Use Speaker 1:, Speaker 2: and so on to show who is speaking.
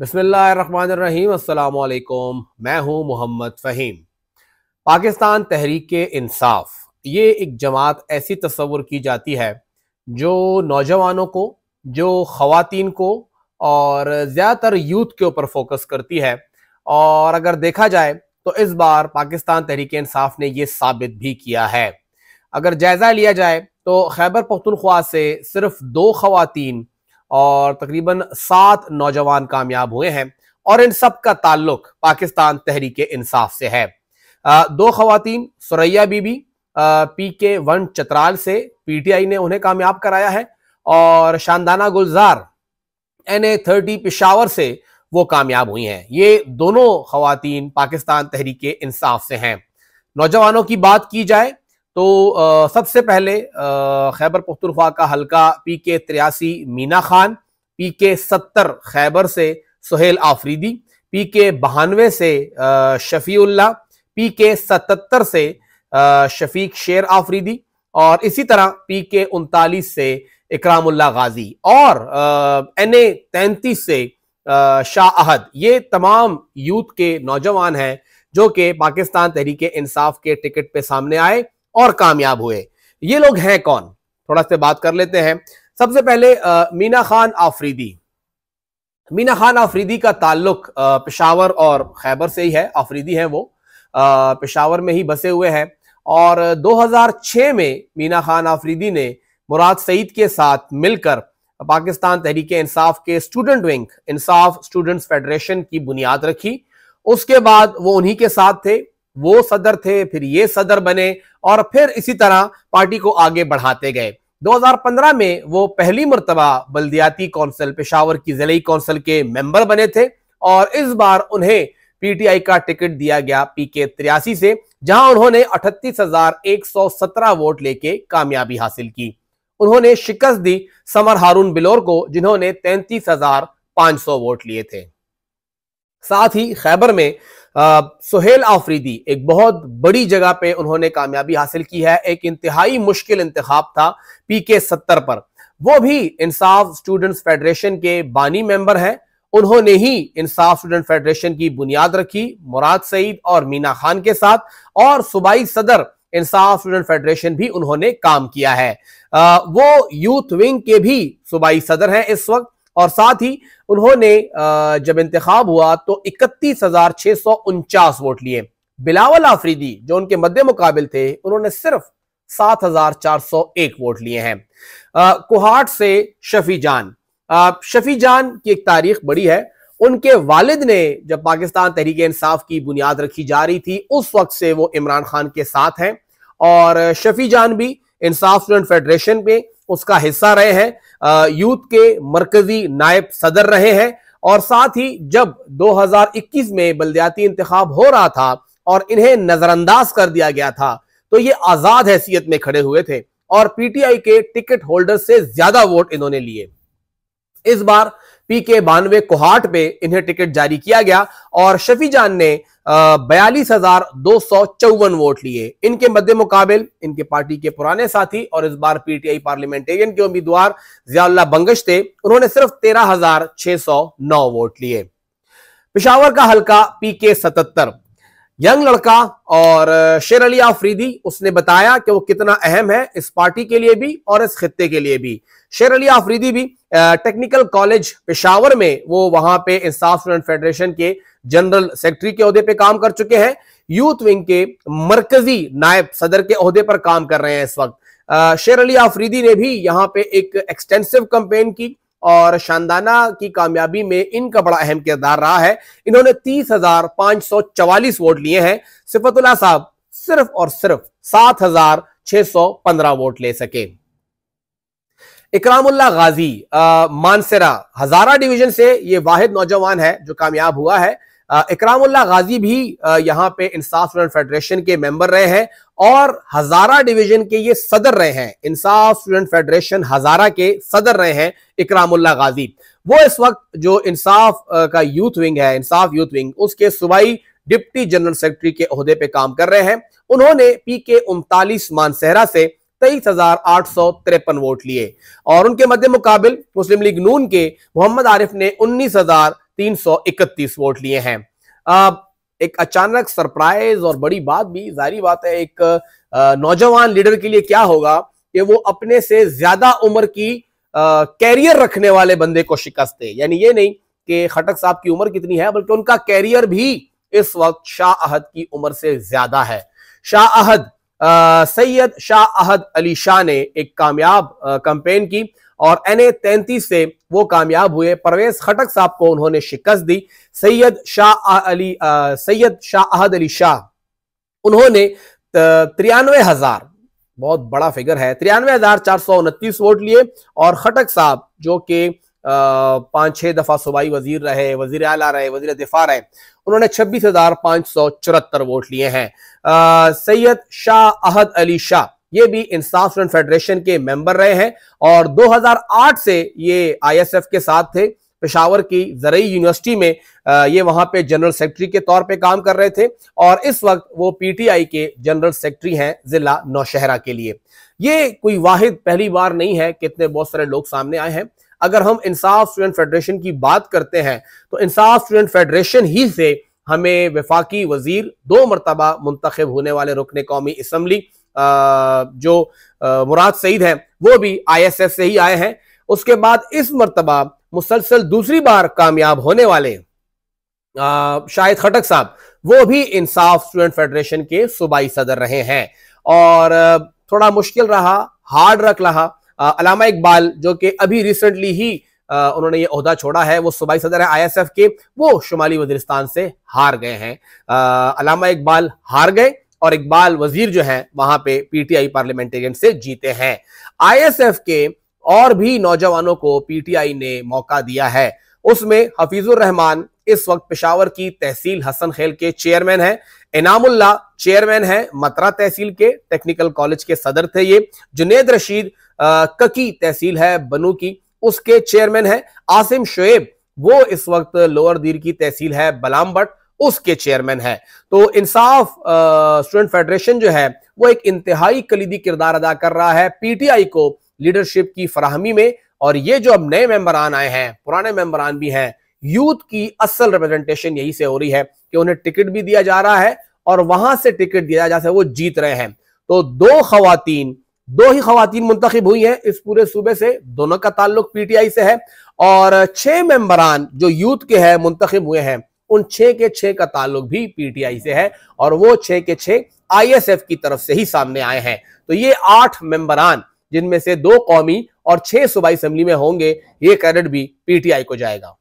Speaker 1: बसमीम मैं हूं मोहम्मद फ़हीम पाकिस्तान तहरीक इंसाफ ये एक जमात ऐसी तस्वुर की जाती है जो नौजवानों को जो ख़वान को और ज़्यादातर यूथ के ऊपर फोकस करती है और अगर देखा जाए तो इस बार पाकिस्तान तहरीक इंसाफ ने यह साबित भी किया है अगर जायज़ा लिया जाए तो खैबर पख्तनख्वा से सिर्फ दो खातन और तकरीबन सात नौजवान कामयाब हुए हैं और इन सब का ताल्लुक पाकिस्तान तहरीक इंसाफ से है दो खातन Suraiya Bibi P K one Chitral से पीटीआई ने उन्हें कामयाब कराया है और Shandana Gulzar N A thirty Peshawar से वो कामयाब हुई हैं ये दोनों खातन पाकिस्तान तहरीक इंसाफ से हैं नौजवानों की बात की जाए तो सबसे पहले खैबर पख्तनख्वा का हल्का पी के त्रियासी मीना खान पी के सत्तर खैबर से सुहेल आफरीदी पी के बहानवे से शफीउल्ला पी के सतर से शफीक शेर आफरीदी और इसी तरह पी के उनतालीस से इकरामुल्ला गाजी और एन ए तैंतीस से शाह अहद ये तमाम यूथ के नौजवान हैं जो कि पाकिस्तान तहरीक इंसाफ के टिकट पे सामने आए और कामयाब हुए ये लोग हैं कौन थोड़ा से बात कर लेते हैं सबसे पहले आ, मीना खान आफरीदी मीना खान आफरीदी का ताल्लुक पेशावर और खैबर से ही है आफरीदी है वो पेशावर में ही बसे हुए हैं और 2006 में मीना खान आफरीदी ने मुराद सईद के साथ मिलकर पाकिस्तान तहरीक इंसाफ के student wing Insaf students federation की बुनियाद रखी उसके बाद वो उन्हीं के साथ थे वो सदर थे फिर ये सदर बने और फिर इसी तरह पार्टी को आगे बढ़ाते गए 2015 में वो पहली मरतबा बल्दियाती कौंसिल पेशावर की जिले कौंसिल के मेंबर बने थे और इस बार उन्हें पीटीआई का टिकट दिया गया पीके तिरासी से जहां उन्होंने अठतीस हजार एक सौ सत्रह वोट लेके कामयाबी हासिल की उन्होंने शिकस्त दी समर हारून बिलोर को जिन्होंने तैंतीस हजार पांच सौ वोट लिए थे साथ ही खैबर में आ, सुहेल आफरीदी एक बहुत बड़ी जगह पे उन्होंने कामयाबी हासिल की है एक इंतहाई मुश्किल इंतखब था पी के सत्तर पर वो भी इंसाफ स्टूडेंट्स फेडरेशन के बानी मेंबर हैं उन्होंने ही इंसाफ स्टूडेंट फेडरेशन की बुनियाद रखी मुराद सईद और मीना खान के साथ और सूबाई सदर इंसाफ स्टूडेंट फेडरेशन भी उन्होंने काम किया है आ, वो यूथ विंग के भी सूबाई सदर हैं इस वक्त और साथ ही उन्होंने जब इंतखब हुआ तो इकतीस हजार छह सौ उनचास वोट लिए बिलावल आफरीदी जो उनके मध्य मुकाबले थे उन्होंने सिर्फ सात हजार चार सौ एक वोट लिए हैं कुहाट से शफी जान शफी जान की एक तारीख बड़ी है उनके वालिद ने जब पाकिस्तान तहरीक इंसाफ की बुनियाद रखी जा रही थी उस वक्त से वो इमरान खान के साथ हैं और शफी जान भी इंसाफ स्टूडेंट फेडरेशन में उसका हिस्सा रहे हैं यूथ के मरकजी नायब सदर रहे हैं और साथ ही जब 2021 में बलदयाती इंतखब हो रहा था और इन्हें नजरअंदाज कर दिया गया था तो ये आजाद हैसियत में खड़े हुए थे और पीटीआई के टिकट होल्डर से ज्यादा वोट इन्होंने लिए इस बार पी के बानवे कोहाट पे इन्हें टिकट जारी किया गया और शफी जान ने बयालीस हजार दो सौ चौवन वोट लिए इनके मध्य मुकाबल इनके पार्टी के पुराने साथी और इस बार पीटीआई पार्लियामेंटेरियन के उम्मीदवार जियाल्ला बंगश थे उन्होंने सिर्फ तेरह हजार छह सौ नौ वोट लिए पिशावर का हल्का पीके सतहत्तर यंग लड़का और शेर अली आफरीदी उसने बताया कि वो कितना अहम है इस पार्टी के लिए भी और इस खत्ते के लिए भी शेर अली आफरीदी भी टेक्निकल कॉलेज पेशावर में वो वहां पे इंसाफ स्टूडेंट फेडरेशन के जनरल सेक्रेटरी के अहदे पे काम कर चुके हैं यूथ विंग के मरकजी नायब सदर के अहदे पर काम कर रहे हैं इस वक्त शेर अली आफरीदी ने भी यहाँ पे एक एक्सटेंसिव कंपेन की और शानदाना की कामयाबी में इनका बड़ा अहम किरदार रहा है इन्होंने तीस हजार पांच सौ चवालीस वोट लिए हैं सिफतुल्ला साहब सिर्फ और सिर्फ सात हजार छह सौ पंद्रह वोट ले सके इकरामुल्ला गाजी मानसरा हजारा डिवीजन से ये वाहिद नौजवान है जो कामयाब हुआ है इकरामुल्ला गाजी भी यहाँ पे इंसाफ स्टूडेंट फेडरेशन के मेंबर रहे हैं और हजारा डिवीजन के ये सदर रहे हैं इंसाफ स्टूडेंट फेडरेशन हजारा के सदर रहे हैं इकरामुल्ला गाजी वो इस वक्त जो इंसाफ का यूथ विंग है इंसाफ यूथ विंग उसके सूबाई डिप्टी जनरल सेक्रेटरी के अहदे पे काम कर रहे हैं उन्होंने पी के उनतालीस मानसहरा से तेईस हजार आठ सौ तिरपन वोट लिए और उनके मध्य मुकाबिल मुस्लिम लीग नून के मोहम्मद आरिफ ने उन्नीस हजार तीन सौ इकतीस वोट लिए हैं अब एक अचानक सरप्राइज और बड़ी बात भी जारी बात है एक नौजवान लीडर के लिए क्या होगा कि वो अपने से ज्यादा उम्र की कैरियर रखने वाले बंदे को शिकस्त दे यानी ये नहीं कि खटक साहब की उम्र कितनी है बल्कि उनका कैरियर भी इस वक्त शाह अहद की उम्र से ज्यादा है शाह अहद सैयद शाह अहद अली शाह ने एक कामयाब कंपेन की और एन ए तैंतीस से वो कामयाब हुए परवेज खटक साहब को उन्होंने शिकस्त दी सैयद शाह अली सैयद शाह अहद अली शाह उन्होंने तिरानवे हजार बहुत बड़ा फिगर है तिरानवे हजार चार सौ उनतीस वोट लिए और खटक साहब जो कि पाँच छः दफ़ा सूबाई वजीर रहे वजीर अला रहे वजीर दिफा रहे उन्होंने छब्बीस हज़ार पाँच सौ चौहत्तर वोट लिए हैं सैयद शाह अहद अली शाह ये भी इंसाफ स्टूडेंट फेडरेशन के मेंबर रहे हैं और 2008 से ये आईएसएफ के साथ थे पेशावर की जरई यूनिवर्सिटी में ये वहां पे जनरल सेक्रेटरी के तौर पे काम कर रहे थे और इस वक्त वो पीटीआई के जनरल सेक्रेटरी हैं जिला नौशहरा के लिए ये कोई वाहिद पहली बार नहीं है कितने बहुत सारे लोग सामने आए हैं अगर हम इंसाफ स्टूडेंट फेडरेशन की बात करते हैं तो इंसाफ स्टूडेंट फेडरेशन ही से हमें वफाकी वजीर दो मरतबा मुंतखब होने वाले रुकन कौमी इसम्बली जो मुराद सईद हैं वो भी आई एस एस से ही आए हैं उसके बाद इस मरतबा मुसलसल दूसरी बार कामयाब होने वाले शाहिद खटक साहब वो भी इंसाफ स्टूडेंट फेडरेशन के सूबाई सदर रहे हैं और थोड़ा मुश्किल रहा हार्ड रख रहा अलामा इकबाल जो कि अभी रिसेंटली ही आ, उन्होंने ये अहदा छोड़ा है वो सूबाई सदर है आई के वो शुमाली वजरिस्तान से हार गए हैं अलामा इकबाल हार गए और इकबाल वजीर जो है वहां पे पीटीआई पार्लियामेंटेरियन से जीते हैं आईएसएफ के और भी नौजवानों को पीटीआई ने मौका दिया है उसमें हफीजुर रहमान इस वक्त पिशावर की तहसील हसन खेल के चेयरमैन हैं इनामुल्ला चेयरमैन हैं मतरा तहसील के टेक्निकल कॉलेज के सदर थे ये जुनेद रशीद ककी तहसील है बनू की उसके चेयरमैन है आसिम शोएब वो इस वक्त लोअर दीर की तहसील है बलामबट उसके चेयरमैन है तो इंसाफ स्टूडेंट फेडरेशन जो है वो एक इंतहाई कलीदी किरदार अदा कर रहा है पीटीआई को लीडरशिप की फराहमी में और ये जो अब नए मेंबरान आए हैं पुराने मेंबरान भी हैं यूथ की असल रिप्रेजेंटेशन यही से हो रही है कि उन्हें टिकट भी दिया जा रहा है और वहां से टिकट दिया जा सकता है वो जीत रहे हैं तो दो खातन दो ही खातन मुंतब हुई हैं इस पूरे सूबे से दोनों का ताल्लुक पीटीआई से है और छह मेंबरान जो यूथ के हैं मुंतखब हुए हैं उन छह के छह का ताल्लुक भी पीटीआई से है और वो छह के छह आईएसएफ की तरफ से ही सामने आए हैं तो ये आठ मेंबरान जिनमें से दो कौमी और छह सूबाई असम्बली में होंगे ये क्रेडिट भी पीटीआई को जाएगा